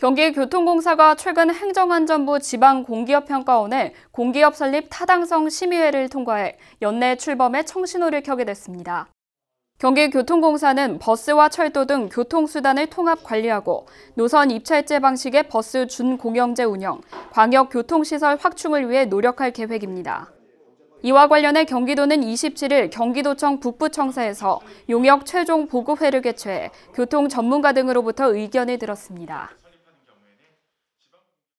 경기교통공사가 최근 행정안전부 지방공기업평가원에 공기업 설립 타당성 심의회를 통과해 연내 출범에 청신호를 켜게 됐습니다. 경기교통공사는 버스와 철도 등 교통수단을 통합 관리하고 노선 입찰제 방식의 버스 준공영제 운영, 광역교통시설 확충을 위해 노력할 계획입니다. 이와 관련해 경기도는 27일 경기도청 북부청사에서 용역 최종 보고회를 개최해 교통 전문가 등으로부터 의견을 들었습니다.